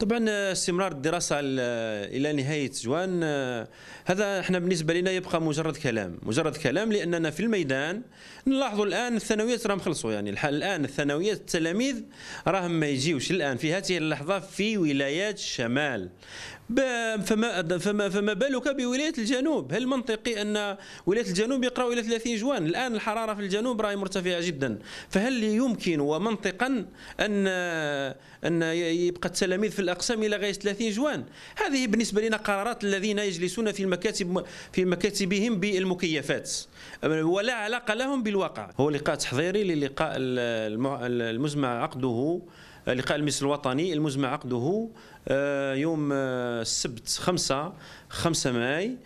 طبعا آه، استمرار الدراسه آه، الى نهايه جوان آه، هذا احنا بالنسبه لنا يبقى مجرد كلام مجرد كلام لاننا في الميدان نلاحظوا الان الثانويات راهم خلصوا يعني الحال الان الثانويات التلاميذ راهم ما يجيوش الان في هذه اللحظه في ولايات الشمال فما فما فما بالك بولايه الجنوب هل منطقي ان ولايه الجنوب يقراوا الى 30 جوان الان الحراره في الجنوب راهي مرتفعه جدا فهل يمكن ومنطقا ان ان يبقى التلاميذ في الاقسام الى غايه 30 جوان هذه بالنسبه لنا قرارات الذين يجلسون في المكاتب في مكاتبهم بالمكيفات ولا علاقه لهم بالواقع هو لقاء تحضيري للقاء المزمع عقده لقاء المجلس الوطني المزمع عقده آه، يوم آه، السبت 5 5 ماي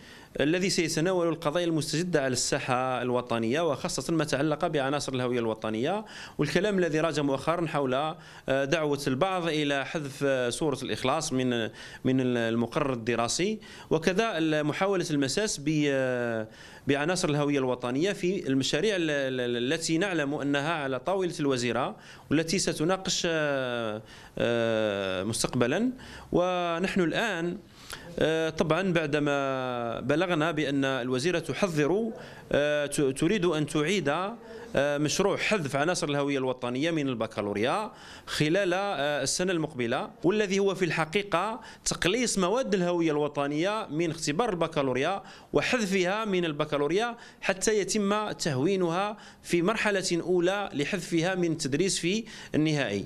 الذي سيتناول القضايا المستجدة على الساحة الوطنية وخاصة ما تعلق بعناصر الهوية الوطنية والكلام الذي راج مؤخرا حول آه، دعوة البعض إلى حذف آه، صورة الإخلاص من من المقرر الدراسي وكذا محاولة المساس آه، بعناصر الهوية الوطنية في المشاريع التي نعلم أنها على طاولة الوزيرة والتي ستناقش مستقبلا ونحن الآن طبعا بعدما بلغ بلغنا بأن الوزيرة تحذر آه، تريد أن تعيد آه، مشروع حذف عناصر الهوية الوطنية من البكالوريا خلال آه، السنة المقبلة والذي هو في الحقيقة تقليص مواد الهوية الوطنية من اختبار البكالوريا وحذفها من البكالوريا حتى يتم تهوينها في مرحلة أولى لحذفها من التدريس في النهائي